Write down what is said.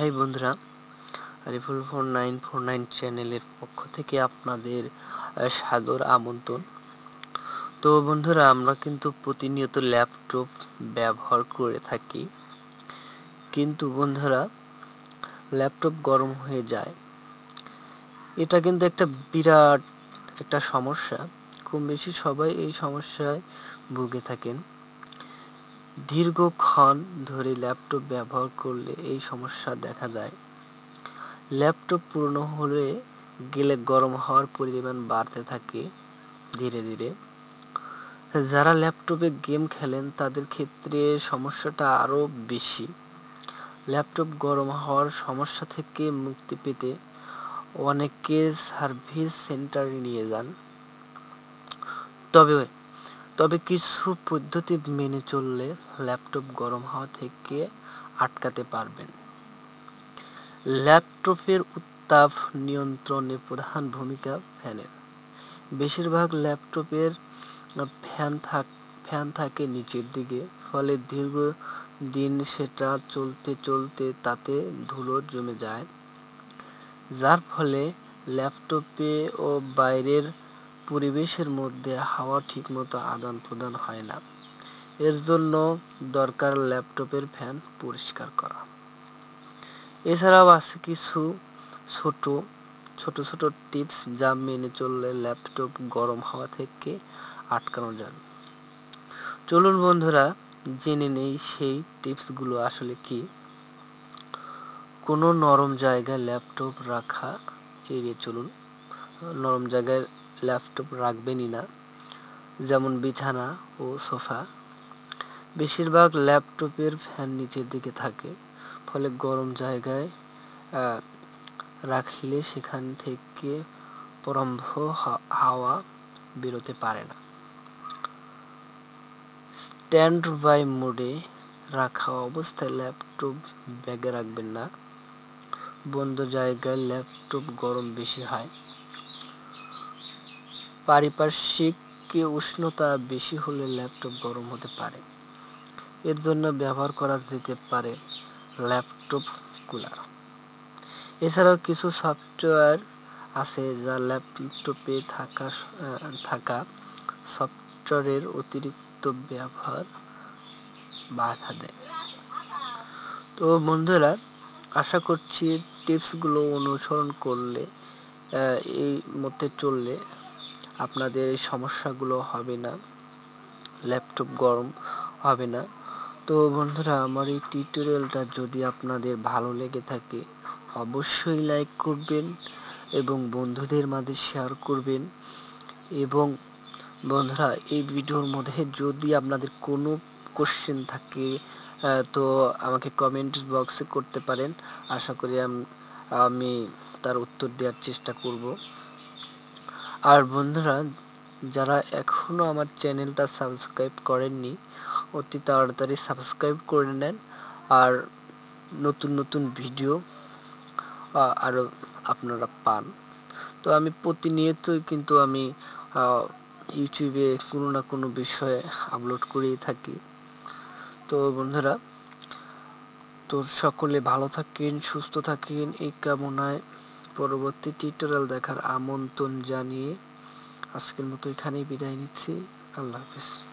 high বন্ধুরা রিফুল four nine four nine চ্যানেলের পক্ষ থেকে আপনাদের সাদর আমন্ত্রণ তো বন্ধুরা আমরা কিন্তু প্রতিনিয়ত ল্যাপটপ ব্যবহার করে থাকি কিন্তু বন্ধুরা ল্যাপটপ গরম হয়ে যায় এটা কিন্তু একটা বিরাট একটা সমস্যা খুব বেশি সবাই এই সমস্যায় ভুগে থাকেন দীর্ঘক্ষণ ধরে ল্যাপটপ ব্যবহার করলে এই সমস্যা দেখা যায় ল্যাপটপ পুরনো হলে গেলে গরম হওয়ার পরিমাণ বাড়তে থাকে ধীরে ধীরে যারা ল্যাপটপে গেম খেলেন তাদের ক্ষেত্রে সমস্যাটা আরও বেশি ল্যাপটপ গরম হওয়ার সমস্যা থেকে মুক্তি পেতে অনেকে সার্ভিস সেন্টারে নিয়ে যান তবে তবে কিছু পদ্ধতি মেনে চললে ল্যাপটপ গরম হওয়া থেকে আটকাতে পারবেন ল্যাপটপের উত্তাপ নিয়ন্ত্রণে প্রধান ভূমিকা ফ্যানের বেশিরভাগ ল্যাপটপের ফ্যান থাক ফ্যান থাকে নিচের দিকে ফলে দীর্ঘ দিন সেটা চলতে চলতে তাতে ধুলো জমে যায় যার ফলে ল্যাপটপে ও বাইরের পরিবেশের মধ্যে হাওয়া ঠিকমতো আদান প্রদান হয় না এর জন্য দরকার ল্যাপটপের ফ্যান পরিষ্কার করা এছাড়াও আছে কিছু ছোট ছোট ছোট টিপস যা মেনে চললে ল্যাপটপ গরম হওয়া থেকে আটকানো যাবে চলুন বন্ধুরা জেনে নেই সেই টিপসগুলো আসলে কি কোনো নরম জায়গায় ল্যাপটপ রাখা এড়িয়ে চলুন নরম জায়গায় ল্যাপটপ রাখবেনই না যেমন বিছানা ও সোফা বেশিরভাগ ল্যাপটপের ফ্যান নিচের দিকে থাকে ফলে গরম জায়গায় রাখলে সেখান থেকে প্রম্ভ হাওয়া বেরোতে পারে না স্ট্যান্ড বাই মোডে রাখা অবস্থায় ল্যাপটপ ব্যাগে রাখবেন না বন্ধ জায়গায় ল্যাপটপ গরম বেশি হয় পারিপার্শ্বিক উষ্ণতা বেশি হলে ল্যাপটপ গরম হতে পারে এর জন্য ব্যবহার করা যেতে পারে ল্যাপটপ কুলার এছাড়াও কিছু সফটওয়্যার আছে যা ল্যাপটপে থাকা থাকা সফটওয়্যারের অতিরিক্ত ব্যবহার বাধা দেয় তো বন্ধুরা আশা করছি টিপসগুলো অনুসরণ করলে এই মতে চললে আপনাদের সমস্যাগুলো হবে না ল্যাপটপ গরম হবে না তো বন্ধুরা আমার এই টিউটোরিয়ালটা যদি আপনাদের ভালো লেগে থাকে অবশ্যই লাইক করবেন এবং বন্ধুদের মাঝে শেয়ার করবেন এবং বন্ধুরা এই ভিডিওর মধ্যে যদি আপনাদের কোনো কোশ্চেন থাকে তো আমাকে কমেন্ট বক্সে করতে পারেন আশা করি আমি তার উত্তর দেওয়ার চেষ্টা করব আর বন্ধুরা যারা এখনও আমার চ্যানেলটা সাবস্ক্রাইব করেননি অতি তাড়াতাড়ি সাবস্ক্রাইব করে নেন আর নতুন নতুন ভিডিও আরও আপনারা পান তো আমি প্রতিনিয়তই কিন্তু আমি ইউটিউবে কোনো না কোনো বিষয়ে আপলোড করেই থাকি তো বন্ধুরা তো সকলে ভালো থাকেন সুস্থ থাকেন এই কামনায় পরবর্তী টিউটোরিয়াল দেখার আমন্ত্রণ জানিয়ে আজকের মতো এখানেই বিদায় নিচ্ছি আল্লাহ হাফিজ